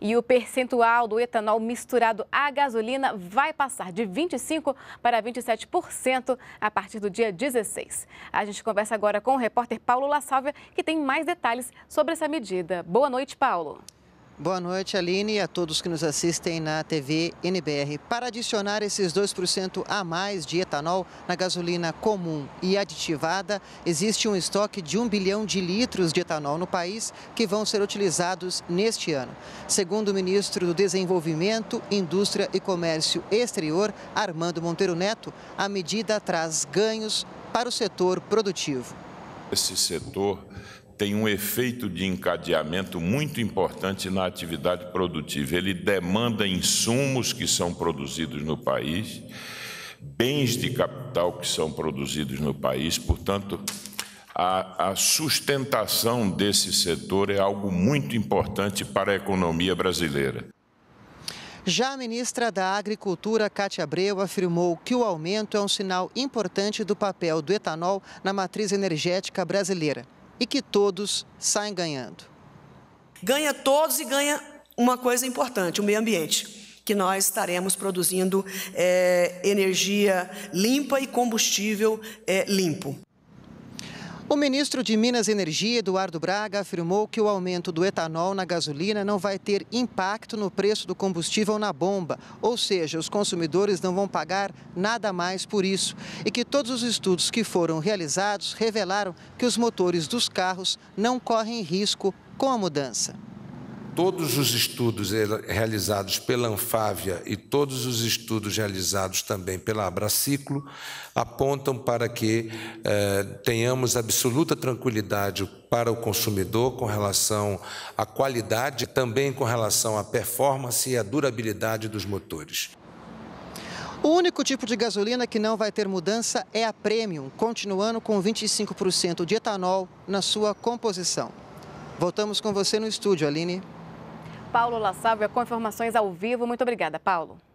e o percentual do etanol misturado à gasolina vai passar de 25% para 27% a partir do dia 16. A gente conversa agora com o repórter Paulo La Sálvia, que tem mais detalhes sobre essa medida. Boa noite, Paulo. Boa noite, Aline, e a todos que nos assistem na TV NBR. Para adicionar esses 2% a mais de etanol na gasolina comum e aditivada, existe um estoque de 1 bilhão de litros de etanol no país que vão ser utilizados neste ano. Segundo o ministro do Desenvolvimento, Indústria e Comércio Exterior, Armando Monteiro Neto, a medida traz ganhos para o setor produtivo. Esse setor tem um efeito de encadeamento muito importante na atividade produtiva. Ele demanda insumos que são produzidos no país, bens de capital que são produzidos no país, portanto, a, a sustentação desse setor é algo muito importante para a economia brasileira. Já a ministra da Agricultura, Cátia Abreu, afirmou que o aumento é um sinal importante do papel do etanol na matriz energética brasileira e que todos saem ganhando. Ganha todos e ganha uma coisa importante: o meio ambiente, que nós estaremos produzindo é, energia limpa e combustível é, limpo. O ministro de Minas e Energia, Eduardo Braga, afirmou que o aumento do etanol na gasolina não vai ter impacto no preço do combustível na bomba, ou seja, os consumidores não vão pagar nada mais por isso. E que todos os estudos que foram realizados revelaram que os motores dos carros não correm risco com a mudança todos os estudos realizados pela Anfávia e todos os estudos realizados também pela Abraciclo apontam para que eh, tenhamos absoluta tranquilidade para o consumidor com relação à qualidade, também com relação à performance e à durabilidade dos motores. O único tipo de gasolina que não vai ter mudança é a Premium, continuando com 25% de etanol na sua composição. Voltamos com você no estúdio, Aline. Paulo La com informações ao vivo. Muito obrigada, Paulo.